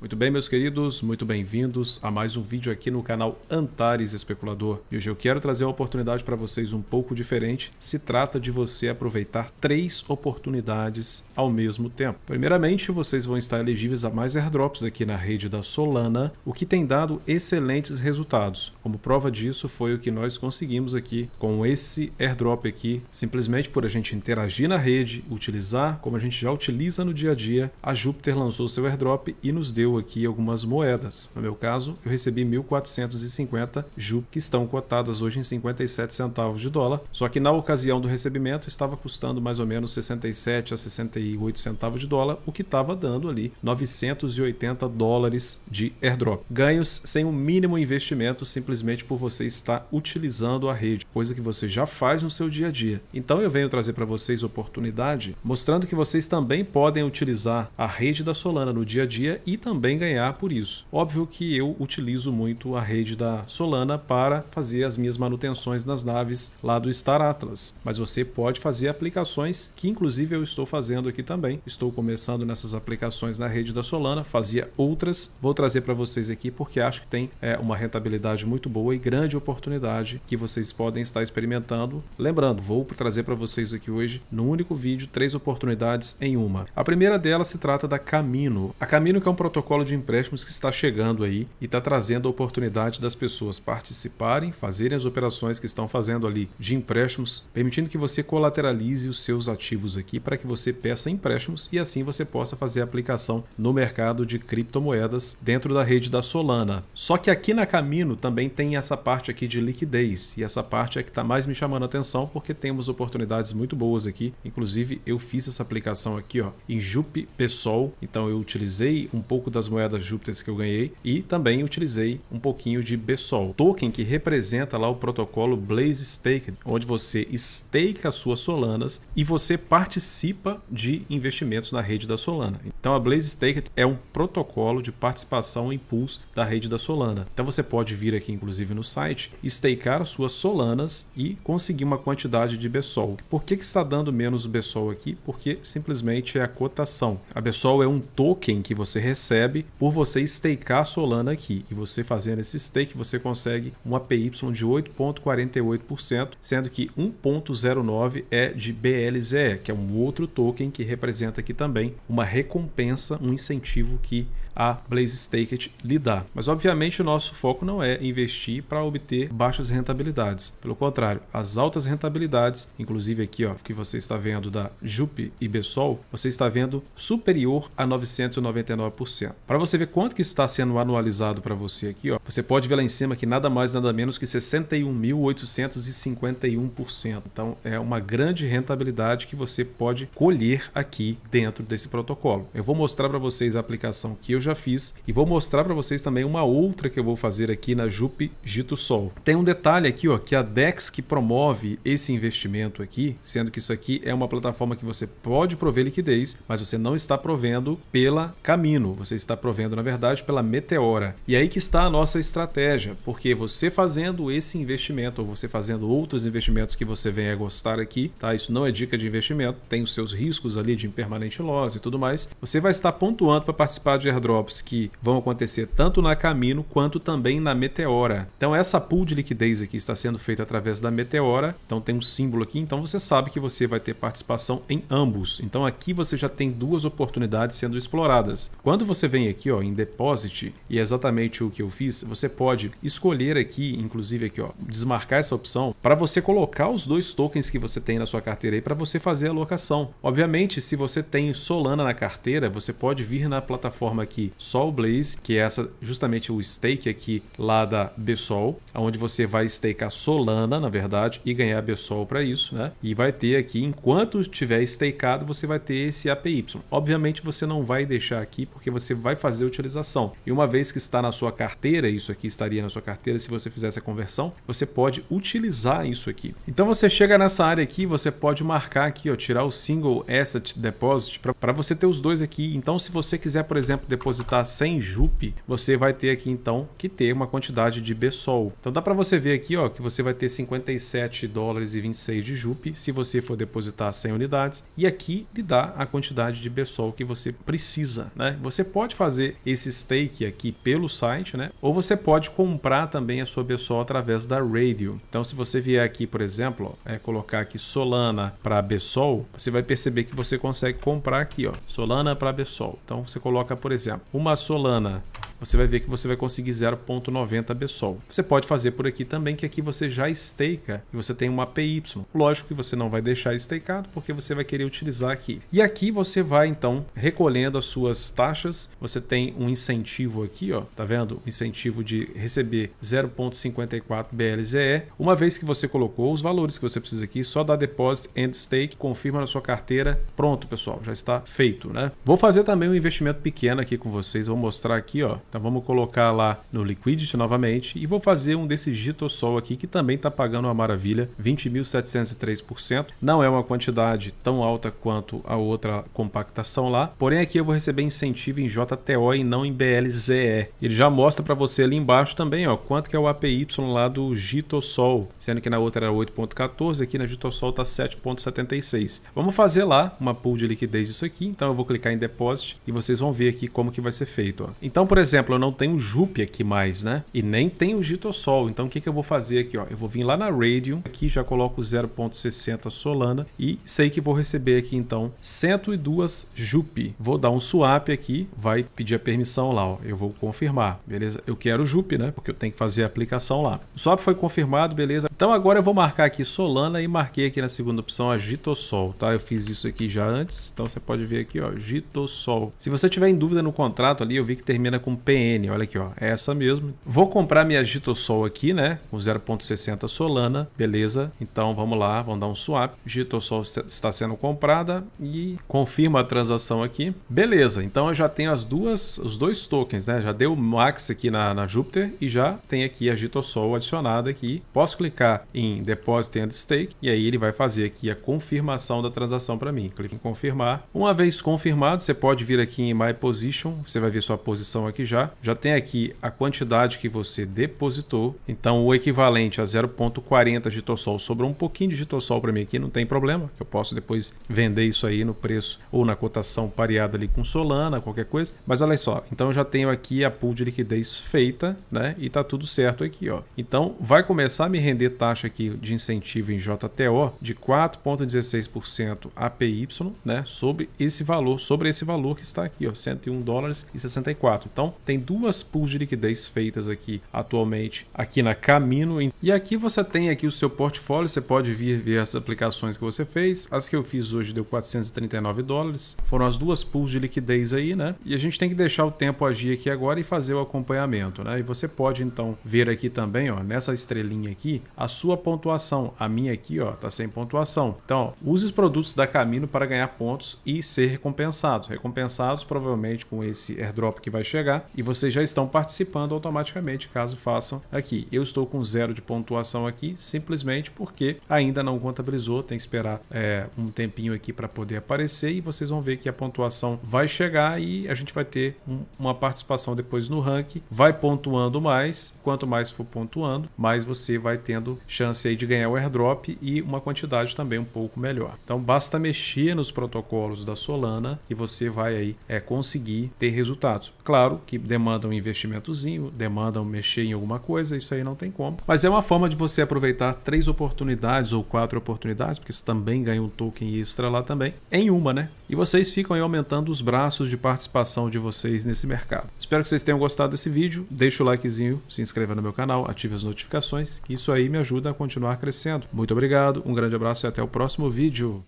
Muito bem, meus queridos, muito bem-vindos a mais um vídeo aqui no canal Antares Especulador. E hoje eu quero trazer uma oportunidade para vocês um pouco diferente. Se trata de você aproveitar três oportunidades ao mesmo tempo. Primeiramente, vocês vão estar elegíveis a mais airdrops aqui na rede da Solana, o que tem dado excelentes resultados. Como prova disso, foi o que nós conseguimos aqui com esse airdrop aqui, simplesmente por a gente interagir na rede, utilizar, como a gente já utiliza no dia a dia, a Júpiter lançou seu airdrop e nos deu recebeu aqui algumas moedas. No meu caso, eu recebi 1.450 Ju, que estão cotadas hoje em 57 centavos de dólar, só que na ocasião do recebimento estava custando mais ou menos 67 a 68 centavos de dólar, o que estava dando ali 980 dólares de airdrop. Ganhos sem o um mínimo investimento, simplesmente por você estar utilizando a rede, coisa que você já faz no seu dia a dia. Então eu venho trazer para vocês oportunidade mostrando que vocês também podem utilizar a rede da Solana no dia a dia e também também ganhar por isso. Óbvio que eu utilizo muito a rede da Solana para fazer as minhas manutenções nas naves lá do Star Atlas, mas você pode fazer aplicações que inclusive eu estou fazendo aqui também. Estou começando nessas aplicações na rede da Solana, fazia outras, vou trazer para vocês aqui porque acho que tem é, uma rentabilidade muito boa e grande oportunidade que vocês podem estar experimentando. Lembrando, vou trazer para vocês aqui hoje, no único vídeo, três oportunidades em uma. A primeira delas se trata da Camino. A Camino que é um protocolo protocolo de empréstimos que está chegando aí e está trazendo a oportunidade das pessoas participarem, fazerem as operações que estão fazendo ali de empréstimos, permitindo que você colateralize os seus ativos aqui para que você peça empréstimos e assim você possa fazer a aplicação no mercado de criptomoedas dentro da rede da Solana. Só que aqui na Camino também tem essa parte aqui de liquidez e essa parte é que está mais me chamando a atenção porque temos oportunidades muito boas aqui. Inclusive eu fiz essa aplicação aqui ó, em Jupi Pessoal, então eu utilizei um pouco da das moedas Júpiter que eu ganhei e também utilizei um pouquinho de Besol token que representa lá o protocolo Blaze Stake, onde você stake as suas Solanas e você participa de investimentos na rede da Solana. Então a Blaze Stake é um protocolo de participação em pools da rede da Solana. Então você pode vir aqui inclusive no site, stakear suas Solanas e conseguir uma quantidade de Besol Por que, que está dando menos Besol aqui? Porque simplesmente é a cotação. A Besol é um token que você recebe recebe por você stakear Solana aqui. E você fazendo esse stake, você consegue uma PY de 8,48%, sendo que 1,09 é de BLZE, que é um outro token que representa aqui também uma recompensa, um incentivo que a Blaze Staked lidar. Mas obviamente o nosso foco não é investir para obter baixas rentabilidades. Pelo contrário, as altas rentabilidades, inclusive aqui ó, que você está vendo da Jup e Bessol, você está vendo superior a 999%. Para você ver quanto que está sendo anualizado para você aqui, ó, você pode ver lá em cima que nada mais nada menos que 61.851%. Então é uma grande rentabilidade que você pode colher aqui dentro desse protocolo. Eu vou mostrar para vocês a aplicação que eu já já fiz e vou mostrar para vocês também uma outra que eu vou fazer aqui na Jup Gito Sol. Tem um detalhe aqui, ó, que a Dex que promove esse investimento aqui, sendo que isso aqui é uma plataforma que você pode prover liquidez, mas você não está provendo pela Camino, você está provendo na verdade pela Meteora. E aí que está a nossa estratégia, porque você fazendo esse investimento ou você fazendo outros investimentos que você venha a gostar aqui, tá? Isso não é dica de investimento, tem os seus riscos ali de impermanente loss e tudo mais. Você vai estar pontuando para participar de airdrop airdrops que vão acontecer tanto na Camino quanto também na Meteora. Então essa pool de liquidez aqui está sendo feita através da Meteora. Então tem um símbolo aqui, então você sabe que você vai ter participação em ambos. Então aqui você já tem duas oportunidades sendo exploradas. Quando você vem aqui ó, em Deposit, e é exatamente o que eu fiz, você pode escolher aqui, inclusive aqui, ó, desmarcar essa opção para você colocar os dois tokens que você tem na sua carteira aí para você fazer a alocação. Obviamente, se você tem Solana na carteira, você pode vir na plataforma aqui aqui só o Blaze, que é essa justamente o stake aqui lá da Besol, onde você vai stakear Solana, na verdade, e ganhar Besol para isso, né? E vai ter aqui, enquanto estiver stakeado, você vai ter esse APY. Obviamente você não vai deixar aqui porque você vai fazer a utilização. E uma vez que está na sua carteira, isso aqui estaria na sua carteira se você fizesse a conversão, você pode utilizar isso aqui. Então você chega nessa área aqui, você pode marcar aqui, ó, tirar o single asset deposit para você ter os dois aqui. Então se você quiser, por exemplo, depois depositar 100 JUP, você vai ter aqui então que ter uma quantidade de BSOL. Então dá para você ver aqui ó, que você vai ter 57 dólares e 26 de JUP se você for depositar 100 unidades. E aqui lhe dá a quantidade de BSOL que você precisa. Né? Você pode fazer esse stake aqui pelo site, né? ou você pode comprar também a sua BSOL através da Radio. Então se você vier aqui, por exemplo, ó, é colocar aqui Solana para BSOL, você vai perceber que você consegue comprar aqui, ó, Solana para BSOL. Então você coloca, por exemplo, uma Solana você vai ver que você vai conseguir 0.90 BSOL. Você pode fazer por aqui também, que aqui você já stakeia e você tem uma PY. Lógico que você não vai deixar stakeado, porque você vai querer utilizar aqui. E aqui você vai, então, recolhendo as suas taxas, você tem um incentivo aqui, ó, tá vendo? Um incentivo de receber 0.54 BLZE. Uma vez que você colocou os valores que você precisa aqui, só dá deposit and stake, confirma na sua carteira. Pronto, pessoal, já está feito, né? Vou fazer também um investimento pequeno aqui com vocês, vou mostrar aqui, ó. Então vamos colocar lá no Liquidity novamente e vou fazer um desse Gitosol aqui que também está pagando uma maravilha, 20.703%. Não é uma quantidade tão alta quanto a outra compactação lá, porém aqui eu vou receber incentivo em JTO e não em BLZE. Ele já mostra para você ali embaixo também ó, quanto que é o APY lá do Gitosol, sendo que na outra era 8.14, aqui na Gitosol está 7.76. Vamos fazer lá uma pool de liquidez disso aqui, então eu vou clicar em Deposit e vocês vão ver aqui como que vai ser feito. Ó. Então, por exemplo, exemplo, eu não tenho Jupe aqui mais, né? E nem tenho Gitosol. Então o que, que eu vou fazer aqui? Ó? Eu vou vir lá na Radium, aqui já coloco 0.60 Solana e sei que vou receber aqui então 102 Jupe. Vou dar um swap aqui, vai pedir a permissão lá, ó. eu vou confirmar, beleza? Eu quero Jupe, né? Porque eu tenho que fazer a aplicação lá. O swap foi confirmado, beleza? Então agora eu vou marcar aqui Solana e marquei aqui na segunda opção Agitosol, tá? Eu fiz isso aqui já antes, então você pode ver aqui, ó, Gitosol. Se você tiver em dúvida no contrato ali, eu vi que termina com PN, olha aqui, ó, é essa mesmo. Vou comprar minha Agitosol aqui, né, com 0.60 Solana, beleza? Então vamos lá, vamos dar um swap. Gitosol está sendo comprada e confirma a transação aqui. Beleza, então eu já tenho as duas, os dois tokens, né? Já deu max aqui na, na Júpiter e já tem aqui a Agitosol adicionada aqui. Posso clicar clicar em Deposit and Stake e aí ele vai fazer aqui a confirmação da transação para mim. Clique em confirmar. Uma vez confirmado, você pode vir aqui em My Position, você vai ver sua posição aqui já. Já tem aqui a quantidade que você depositou. Então o equivalente a 0.40 Gitosol sobrou um pouquinho de Gitossol para mim aqui, não tem problema, que eu posso depois vender isso aí no preço ou na cotação pareada ali com Solana, qualquer coisa. Mas olha só, então eu já tenho aqui a pool de liquidez feita, né? E tá tudo certo aqui, ó. Então vai começar a me render taxa aqui de incentivo em JTO de 4,16% APY, né, sobre esse valor, sobre esse valor que está aqui, ó, 101 dólares e 64. Então, tem duas pools de liquidez feitas aqui atualmente aqui na Camino. E aqui você tem aqui o seu portfólio, você pode vir ver as aplicações que você fez. As que eu fiz hoje deu 439 dólares. Foram as duas pools de liquidez aí, né? E a gente tem que deixar o tempo agir aqui agora e fazer o acompanhamento, né? E você pode então ver aqui também, ó, nessa estrelinha aqui, a sua pontuação. A minha aqui, ó, tá sem pontuação. Então, ó, use os produtos da Camino para ganhar pontos e ser recompensados. Recompensados provavelmente com esse airdrop que vai chegar e vocês já estão participando automaticamente caso façam aqui. Eu estou com zero de pontuação aqui simplesmente porque ainda não contabilizou, tem que esperar é, um tempinho aqui para poder aparecer e vocês vão ver que a pontuação vai chegar e a gente vai ter um, uma participação depois no ranking, vai pontuando mais, quanto mais for pontuando, mais você vai tendo chance aí de ganhar o airdrop e uma quantidade também um pouco melhor. Então basta mexer nos protocolos da Solana e você vai aí é, conseguir ter resultados. Claro que demanda um investimentozinho, demanda um mexer em alguma coisa, isso aí não tem como. Mas é uma forma de você aproveitar três oportunidades ou quatro oportunidades, porque você também ganha um token extra lá também, em uma, né? E vocês ficam aí aumentando os braços de participação de vocês nesse mercado. Espero que vocês tenham gostado desse vídeo. Deixa o likezinho, se inscreva no meu canal, ative as notificações. Isso aí me ajuda ajuda a continuar crescendo. Muito obrigado, um grande abraço e até o próximo vídeo.